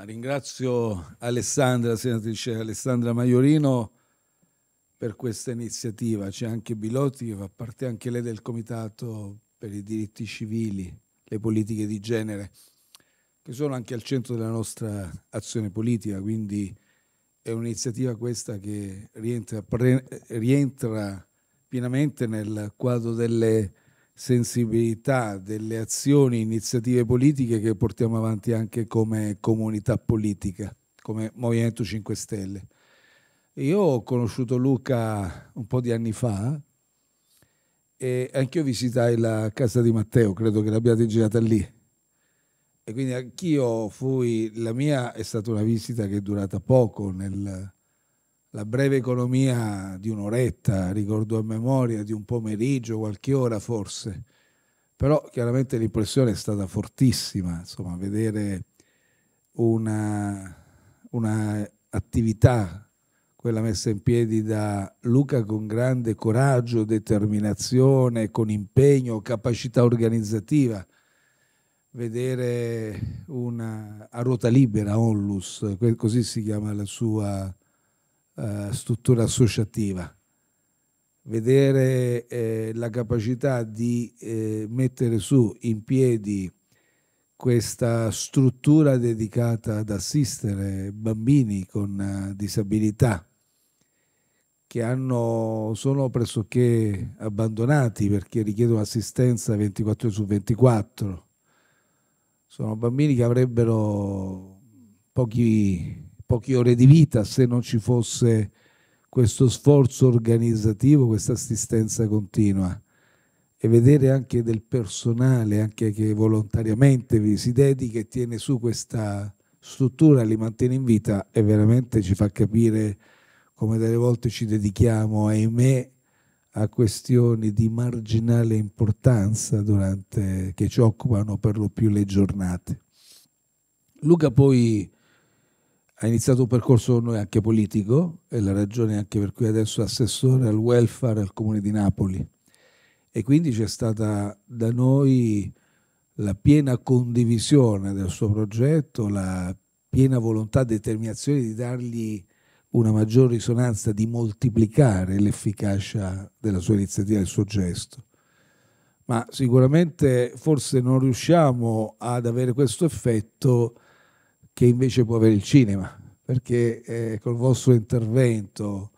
Ah, ringrazio Alessandra, senatrice Alessandra Maiorino, per questa iniziativa. C'è anche Bilotti che fa parte anche lei del Comitato per i diritti civili, le politiche di genere, che sono anche al centro della nostra azione politica. Quindi è un'iniziativa questa che rientra, pre, rientra pienamente nel quadro delle sensibilità, delle azioni, iniziative politiche che portiamo avanti anche come comunità politica, come Movimento 5 Stelle. Io ho conosciuto Luca un po' di anni fa e anch'io visitai la casa di Matteo, credo che l'abbiate girata lì. E quindi anch'io fui, la mia è stata una visita che è durata poco nel, la breve economia di un'oretta, ricordo a memoria, di un pomeriggio, qualche ora forse. Però chiaramente l'impressione è stata fortissima, insomma, vedere una, una attività quella messa in piedi da Luca con grande coraggio, determinazione, con impegno, capacità organizzativa. Vedere una a ruota libera, Onlus, così si chiama la sua eh, struttura associativa, vedere eh, la capacità di eh, mettere su in piedi questa struttura dedicata ad assistere bambini con eh, disabilità che hanno, sono pressoché abbandonati perché richiedono assistenza 24 ore su 24. Sono bambini che avrebbero pochi poche ore di vita se non ci fosse questo sforzo organizzativo, questa assistenza continua e vedere anche del personale, anche che volontariamente vi si dedica e tiene su questa struttura, li mantiene in vita e veramente ci fa capire come delle volte ci dedichiamo, ahimè, a questioni di marginale importanza durante, che ci occupano per lo più le giornate. Luca poi ha iniziato un percorso con noi anche politico, e la ragione anche per cui adesso è assessore al welfare al comune di Napoli. E quindi c'è stata da noi la piena condivisione del suo progetto, la piena volontà e determinazione di dargli una maggior risonanza, di moltiplicare l'efficacia della sua iniziativa, e del suo gesto. Ma sicuramente forse non riusciamo ad avere questo effetto che invece può avere il cinema, perché eh, col vostro intervento,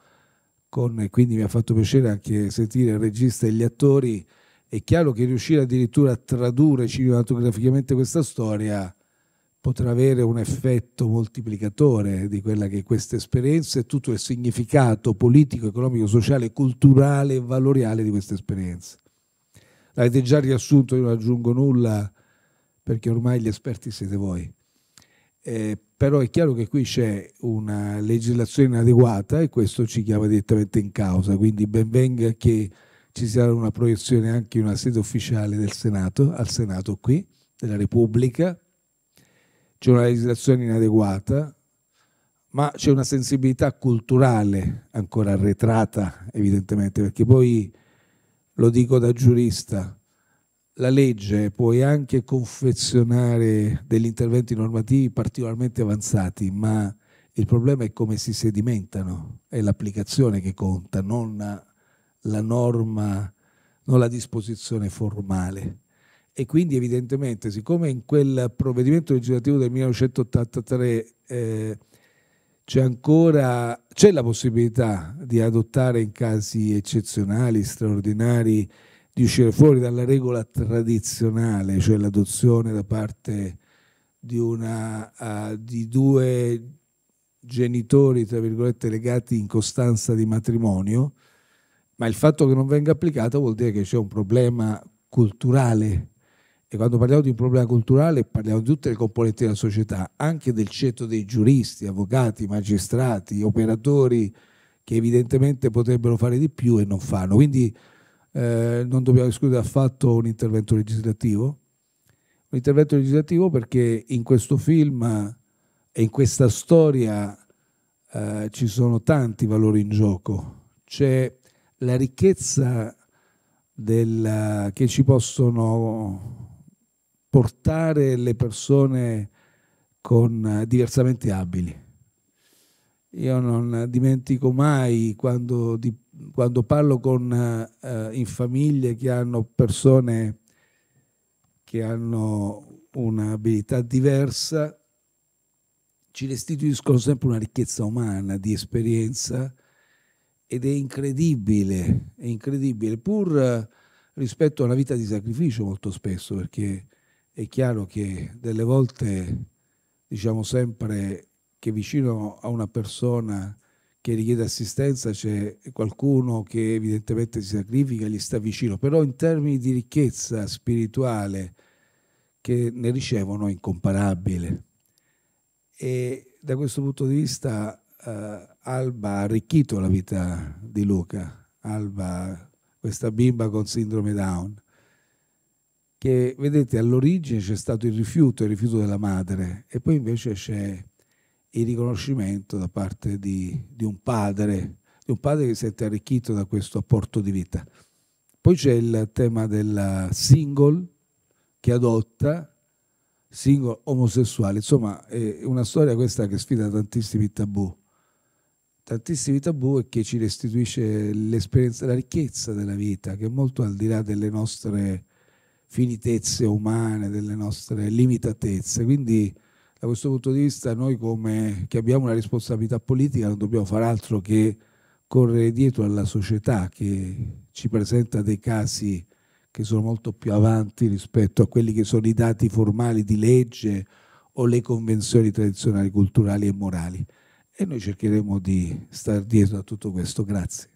con, quindi mi ha fatto piacere anche sentire il regista e gli attori, è chiaro che riuscire addirittura a tradurre cinematograficamente questa storia potrà avere un effetto moltiplicatore di quella che è questa esperienza e tutto il significato politico, economico, sociale, culturale e valoriale di questa esperienza. L'avete già riassunto, io non aggiungo nulla perché ormai gli esperti siete voi. Eh, però è chiaro che qui c'è una legislazione inadeguata e questo ci chiama direttamente in causa, quindi ben venga che ci sia una proiezione anche in una sede ufficiale del Senato, al Senato qui, della Repubblica, c'è una legislazione inadeguata, ma c'è una sensibilità culturale ancora arretrata, evidentemente, perché poi lo dico da giurista, la legge puoi anche confezionare degli interventi normativi particolarmente avanzati, ma il problema è come si sedimentano, è l'applicazione che conta, non la norma, non la disposizione formale. E quindi evidentemente, siccome in quel provvedimento legislativo del 1983 eh, c'è ancora c'è la possibilità di adottare in casi eccezionali, straordinari, di uscire fuori dalla regola tradizionale, cioè l'adozione da parte di, una, uh, di due genitori, tra virgolette, legati in costanza di matrimonio, ma il fatto che non venga applicata vuol dire che c'è un problema culturale. E quando parliamo di un problema culturale parliamo di tutte le componenti della società, anche del ceto dei giuristi, avvocati, magistrati, operatori che evidentemente potrebbero fare di più e non fanno. Quindi eh, non dobbiamo escludere affatto un intervento legislativo, un intervento legislativo perché in questo film e in questa storia eh, ci sono tanti valori in gioco, c'è la ricchezza del, che ci possono portare le persone con diversamente abili io non dimentico mai quando, di, quando parlo con, eh, in famiglie che hanno persone che hanno un'abilità diversa, ci restituiscono sempre una ricchezza umana di esperienza ed è incredibile, è incredibile, pur rispetto a una vita di sacrificio molto spesso, perché è chiaro che delle volte, diciamo sempre, che vicino a una persona che richiede assistenza c'è qualcuno che evidentemente si sacrifica e gli sta vicino, però in termini di ricchezza spirituale che ne ricevono è incomparabile. E da questo punto di vista eh, Alba ha arricchito la vita di Luca, Alba, questa bimba con sindrome Down che vedete all'origine c'è stato il rifiuto, il rifiuto della madre e poi invece c'è il riconoscimento da parte di, di, un padre, di un padre che si è arricchito da questo apporto di vita. Poi c'è il tema del single che adotta, single omosessuale, insomma è una storia questa che sfida tantissimi tabù, tantissimi tabù e che ci restituisce l'esperienza, la ricchezza della vita, che è molto al di là delle nostre finitezze umane, delle nostre limitatezze. Quindi da questo punto di vista noi come, che abbiamo una responsabilità politica non dobbiamo far altro che correre dietro alla società che ci presenta dei casi che sono molto più avanti rispetto a quelli che sono i dati formali di legge o le convenzioni tradizionali, culturali e morali. E noi cercheremo di stare dietro a tutto questo. Grazie.